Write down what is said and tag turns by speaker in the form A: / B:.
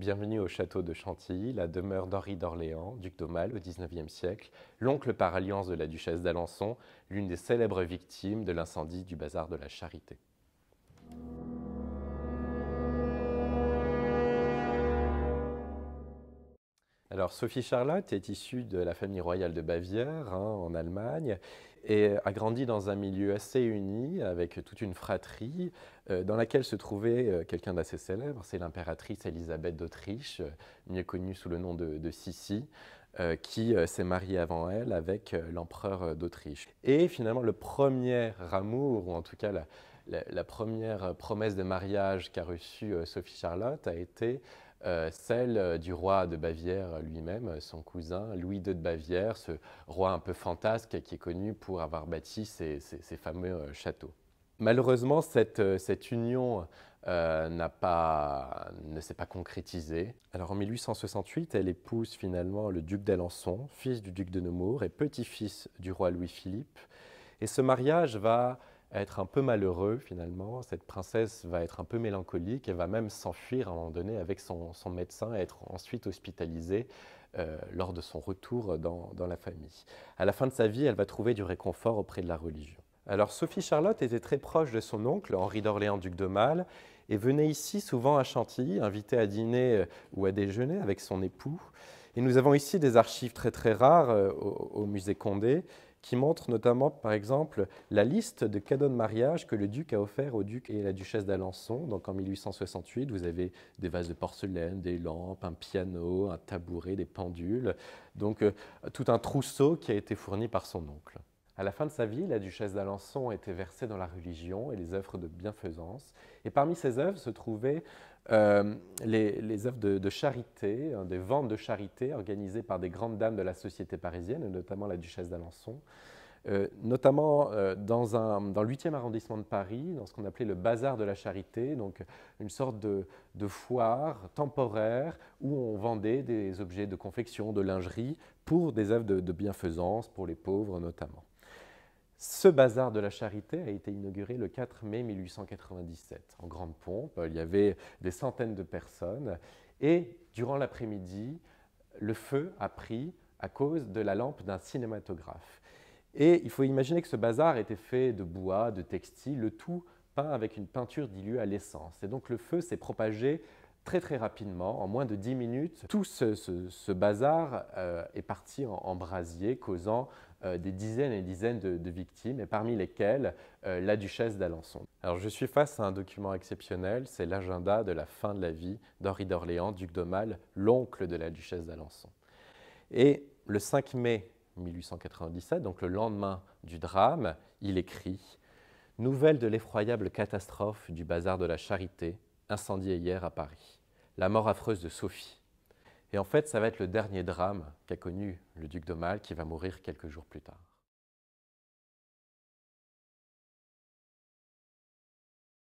A: Bienvenue au château de Chantilly, la demeure d'Henri d'Orléans, duc d'Aumale au XIXe siècle, l'oncle par alliance de la duchesse d'Alençon, l'une des célèbres victimes de l'incendie du bazar de la Charité. Alors Sophie Charlotte est issue de la famille royale de Bavière, hein, en Allemagne, et a grandi dans un milieu assez uni, avec toute une fratrie, euh, dans laquelle se trouvait euh, quelqu'un d'assez célèbre, c'est l'impératrice Elisabeth d'Autriche, euh, mieux connue sous le nom de, de Sissi, qui s'est mariée avant elle avec l'empereur d'Autriche. Et finalement, le premier amour, ou en tout cas la première promesse de mariage qu'a reçue Sophie Charlotte, a été euh, celle euh, du roi de Bavière euh, lui-même, son cousin Louis II de Bavière, ce roi un peu fantasque qui est connu pour avoir bâti ses, fameux châteaux. Malheureusement, cette, union pas, ne s'est pas concrétisée. Alors en 1868, elle épouse finalement le duc d'Alençon, fils du duc de Nemours et petit-fils du roi Louis-Philippe. Et ce mariage va être un peu malheureux finalement. Cette princesse va être un peu mélancolique et va même s'enfuir à un moment donné avec son, médecin et être ensuite hospitalisée euh, lors de son retour dans, la famille. À la fin de sa vie, elle va trouver du réconfort auprès de la religion. Alors Sophie Charlotte était très proche de son oncle, Henri d'Orléans, duc de Mâle, et venait ici souvent à Chantilly, invité à dîner euh, ou à déjeuner avec son époux. Et nous avons ici des archives très très rares euh, au musée Condé, qui montre notamment, par exemple, la liste de cadeaux de mariage que le duc a offert au duc et à la duchesse d'Alençon. Donc en 1868, vous avez des vases de porcelaine, des lampes, un piano, un tabouret, des pendules. Donc euh, tout un trousseau qui a été fourni par son oncle. À la fin de sa vie, la duchesse d'Alençon était versée dans la religion et les œuvres de bienfaisance. Et parmi ces œuvres se trouvaient euh, les, œuvres de, charité, hein, des ventes de charité organisées par des grandes dames de la société parisienne, notamment la duchesse d'Alençon. Euh, notamment euh, dans, un, le 8e arrondissement de Paris, dans ce qu'on appelait le bazar de la charité, donc une sorte de, foire temporaire où on vendait des objets de confection, de lingerie, pour des œuvres de bienfaisance, pour les pauvres notamment. Ce bazar de la charité a été inauguré le 4 mai 1897 en grande pompe. Il y avait des centaines de personnes et durant l'après-midi, le feu a pris à cause de la lampe d'un cinématographe. Et il faut imaginer que ce bazar était fait de bois, de textile, le tout peint avec une peinture diluée à l'essence. Et donc le feu s'est propagé très très rapidement, en moins de 10 minutes, tout ce, bazar euh, est parti en, brasier, causant euh, des dizaines et dizaines de, victimes, et parmi lesquelles euh, la duchesse d'Alençon. Alors je suis face à un document exceptionnel, c'est l'agenda de la fin de la vie d'Henri d'Orléans, duc d'Aumale, l'oncle de la duchesse d'Alençon. Et le 5 mai 1897, donc le lendemain du drame, il écrit Nouvelle de l'effroyable catastrophe du bazar de la Charité, Incendié hier à Paris. La mort affreuse de Sophie. Et en fait, ça va être le dernier drame qu'a connu le duc d'Aumale, qui va mourir quelques jours plus tard.